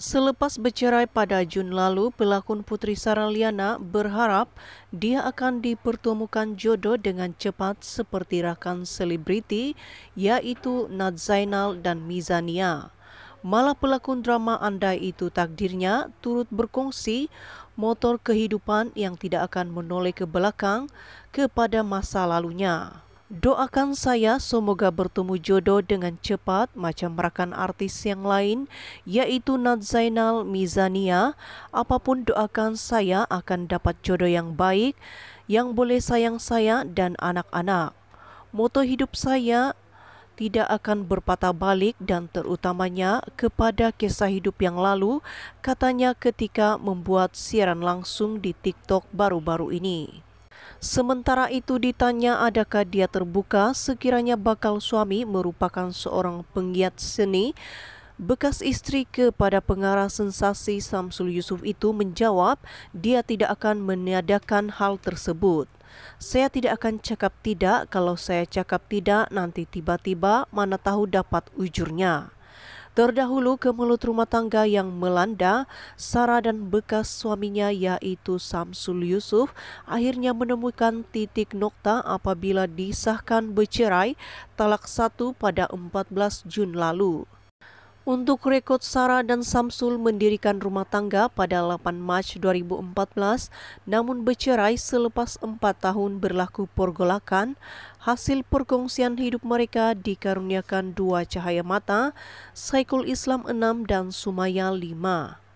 Selepas bercerai pada Jun lalu, pelakon Putri Sara Liana berharap dia akan dipertemukan jodoh dengan cepat seperti rakan selebriti iaitu Nad Zainal dan Mizania. Malah pelakon drama Andai Itu Takdirnya turut berkongsi motor kehidupan yang tidak akan menoleh ke belakang kepada masa lalunya. Doakan saya semoga bertemu jodoh dengan cepat macam rekan artis yang lain yaitu Nadzainal Mizania. Apapun doakan saya akan dapat jodoh yang baik yang boleh sayang saya dan anak-anak. Moto hidup saya tidak akan berpatah balik dan terutamanya kepada kisah hidup yang lalu katanya ketika membuat siaran langsung di TikTok baru-baru ini. Sementara itu ditanya adakah dia terbuka sekiranya bakal suami merupakan seorang penggiat seni, bekas istri kepada pengarah sensasi Samsul Yusuf itu menjawab dia tidak akan meniadakan hal tersebut. Saya tidak akan cakap tidak, kalau saya cakap tidak nanti tiba-tiba mana tahu dapat ujurnya terdahulu ke mulut rumah tangga yang melanda Sarah dan bekas suaminya yaitu Samsul Yusuf akhirnya menemukan titik nokta apabila disahkan bercerai talak satu pada 14 Jun lalu. Untuk rekod Sarah dan Samsul mendirikan rumah tangga pada 8 Mac 2014, namun bercerai selepas 4 tahun berlaku pergolakan, hasil perkongsian hidup mereka dikaruniakan dua cahaya mata, Saikul Islam 6 dan Sumaya 5.